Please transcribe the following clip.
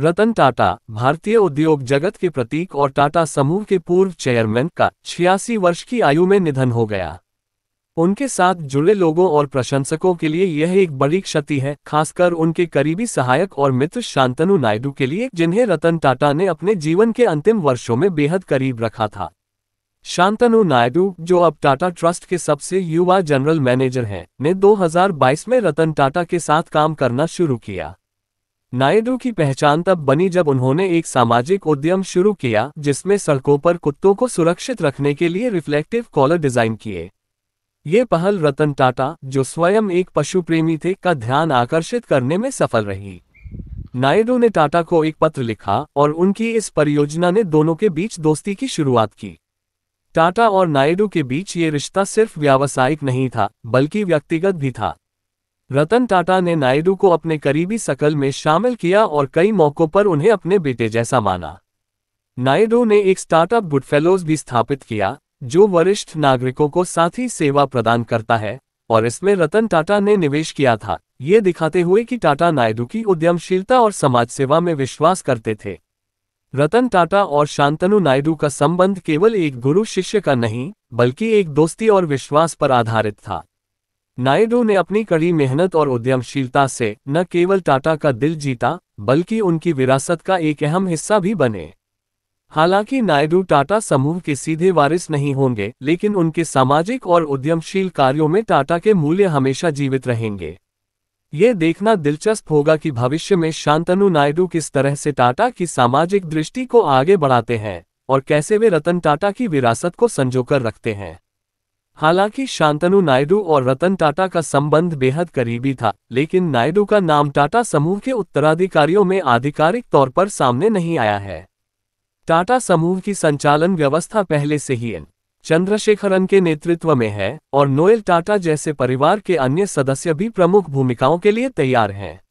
रतन टाटा भारतीय उद्योग जगत के प्रतीक और टाटा समूह के पूर्व चेयरमैन का छियासी वर्ष की आयु में निधन हो गया उनके साथ जुड़े लोगों और प्रशंसकों के लिए यह एक बड़ी क्षति है खासकर उनके करीबी सहायक और मित्र शांतनु नायडू के लिए जिन्हें रतन टाटा ने अपने जीवन के अंतिम वर्षों में बेहद करीब रखा था शांतनु नायडू जो अब टाटा ट्रस्ट के सबसे युवा जनरल मैनेजर हैं ने 2022 में रतन टाटा के साथ काम करना शुरू किया नायडू की पहचान तब बनी जब उन्होंने एक सामाजिक उद्यम शुरू किया जिसमें सड़कों पर कुत्तों को सुरक्षित रखने के लिए रिफ्लेक्टिव कॉलर डिजाइन किए ये पहल रतन टाटा जो स्वयं एक पशु प्रेमी थे का ध्यान आकर्षित करने में सफल रही नायडू ने टाटा को एक पत्र लिखा और उनकी इस परियोजना ने दोनों के बीच दोस्ती की शुरुआत की टाटा और नायडू के बीच ये रिश्ता सिर्फ व्यावसायिक नहीं था बल्कि व्यक्तिगत भी था रतन टाटा ने नायडू को अपने करीबी सकल में शामिल किया और कई मौकों पर उन्हें अपने बेटे जैसा माना नायडू ने एक स्टार्टअप गुडफेलोज भी स्थापित किया जो वरिष्ठ नागरिकों को साथी सेवा प्रदान करता है और इसमें रतन टाटा ने निवेश किया था ये दिखाते हुए कि टाटा नायडू की उद्यमशीलता और समाज सेवा में विश्वास करते थे रतन टाटा और शांतनु नायडू का संबंध केवल एक गुरु शिष्य का नहीं बल्कि एक दोस्ती और विश्वास पर आधारित था नायडू ने अपनी कड़ी मेहनत और उद्यमशीलता से न केवल टाटा का दिल जीता बल्कि उनकी विरासत का एक अहम हिस्सा भी बने हालांकि नायडू टाटा समूह के सीधे वारिस नहीं होंगे लेकिन उनके सामाजिक और उद्यमशील कार्यों में टाटा के मूल्य हमेशा जीवित रहेंगे ये देखना दिलचस्प होगा कि भविष्य में शांतनु नायडू किस तरह से टाटा की सामाजिक दृष्टि को आगे बढ़ाते हैं और कैसे वे रतन टाटा की विरासत को संजोकर रखते हैं हालांकि शांतनु नायडू और रतन टाटा का संबंध बेहद करीबी था लेकिन नायडू का नाम टाटा समूह के उत्तराधिकारियों में आधिकारिक तौर पर सामने नहीं आया है टाटा समूह की संचालन व्यवस्था पहले से ही एन चंद्रशेखरन के नेतृत्व में है और नोएल टाटा जैसे परिवार के अन्य सदस्य भी प्रमुख भूमिकाओं के लिए तैयार हैं